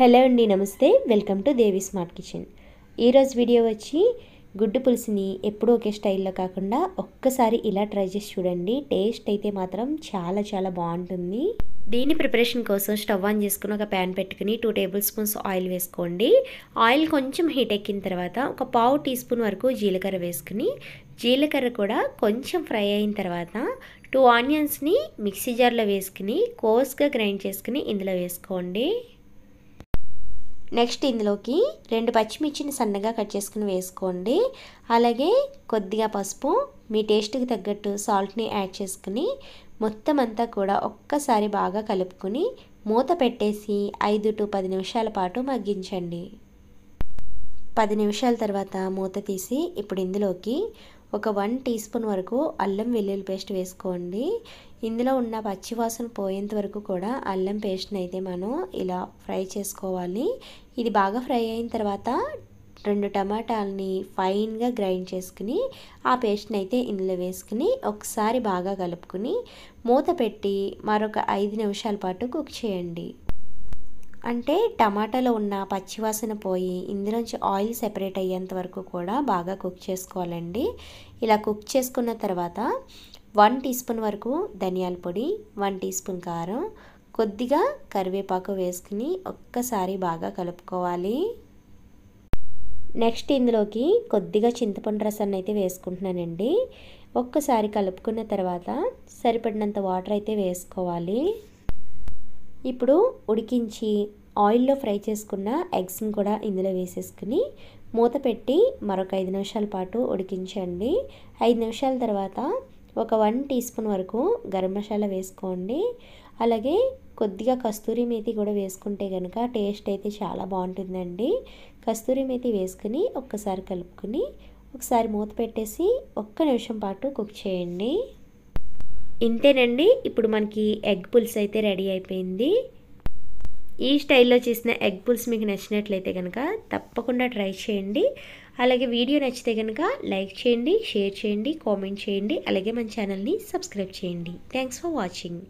hello అండి నమస్తే welcome to Devi smart kitchen ఈరోజు వీడియో వచ్చి గుడ్డు పులుసుని ఎప్పుడూ ఒకే స్టైల్లో కాకుండా ఒక్కసారి ఇలా ట్రై చేసి చూడండి టేస్ట్ అయితే మాత్రం చాలా చాలా బాగుంటుంది దీని ప్రిపరేషన్ కోసం స్టవ్ ఆన్ చేసుకుని ఒక ప్యాన్ పెట్టుకుని టూ టేబుల్ స్పూన్స్ ఆయిల్ వేసుకోండి ఆయిల్ కొంచెం హీట్ ఎక్కిన తర్వాత ఒక పావు టీ స్పూన్ వరకు జీలకర్ర వేసుకుని జీలకర్ర కూడా కొంచెం ఫ్రై అయిన తర్వాత టూ ఆనియన్స్ని మిక్సీ జార్లో వేసుకుని కోస్గా గ్రైండ్ చేసుకుని ఇందులో వేసుకోండి నెక్స్ట్ ఇందులోకి రెండు పచ్చిమిర్చిని సన్నగా కట్ చేసుకుని వేసుకోండి అలాగే కొద్దిగా పసుపు మీ టేస్ట్కి తగ్గట్టు సాల్ట్ని యాడ్ చేసుకుని మొత్తం అంతా కూడా ఒక్కసారి బాగా కలుపుకుని మూత పెట్టేసి ఐదు టు పది నిమిషాల పాటు మగ్గించండి పది నిమిషాల తర్వాత మూత తీసి ఇప్పుడు ఇందులోకి ఒక వన్ టీ స్పూన్ వరకు అల్లం వెల్లుల్లి పేస్ట్ వేసుకోండి ఇందులో ఉన్న పచ్చివాసన పోయేంత వరకు కూడా అల్లం పేస్ట్ని అయితే మనం ఇలా ఫ్రై చేసుకోవాలి ఇది బాగా ఫ్రై అయిన తర్వాత రెండు టమాటాలని ఫైన్గా గ్రైండ్ చేసుకుని ఆ పేస్ట్ని అయితే ఇందులో వేసుకుని ఒకసారి బాగా కలుపుకుని మూత పెట్టి మరొక ఐదు నిమిషాల పాటు కుక్ చేయండి అంటే టమాటాలో ఉన్న పచ్చివాసన పోయి ఇందులోంచి ఆయిల్ సెపరేట్ అయ్యేంత వరకు కూడా బాగా కుక్ చేసుకోవాలండి ఇలా కుక్ చేసుకున్న తర్వాత వన్ టీ స్పూన్ వరకు ధనియాల పొడి వన్ టీ స్పూన్ కారం కొద్దిగా కరివేపాకు వేసుకుని ఒక్కసారి బాగా కలుపుకోవాలి నెక్స్ట్ ఇందులోకి కొద్దిగా చింతపండు రసాన్ని అయితే వేసుకుంటున్నానండి ఒక్కసారి కలుపుకున్న తర్వాత సరిపడినంత వాటర్ అయితే వేసుకోవాలి ఇప్పుడు ఉడికించి ఆయిల్లో ఫ్రై చేసుకున్న ఎగ్స్ని కూడా ఇందులో వేసేసుకుని మూత పెట్టి మరొక ఐదు నిమిషాల పాటు ఉడికించండి ఐదు నిమిషాల తర్వాత ఒక వన్ టీ స్పూన్ వరకు గరం మసాలా వేసుకోండి అలాగే కొద్దిగా కస్తూరి మేతి కూడా వేసుకుంటే కనుక టేస్ట్ అయితే చాలా బాగుంటుందండి కస్తూరి మేతి వేసుకుని ఒక్కసారి కలుపుకుని ఒకసారి మూత పెట్టేసి ఒక్క నిమిషం పాటు కుక్ చేయండి ఇంతేనండి ఇప్పుడు మనకి ఎగ్ పులుసు అయితే రెడీ అయిపోయింది ఈ స్టైల్లో చేసిన ఎగ్ పుల్స్ మీకు నచ్చినట్లయితే కనుక తప్పకుండా ట్రై చేయండి అలాగే వీడియో నచ్చితే కనుక లైక్ చేయండి షేర్ చేయండి కామెంట్ చేయండి అలాగే మన ఛానల్ని సబ్స్క్రైబ్ చేయండి థ్యాంక్స్ ఫర్ వాచింగ్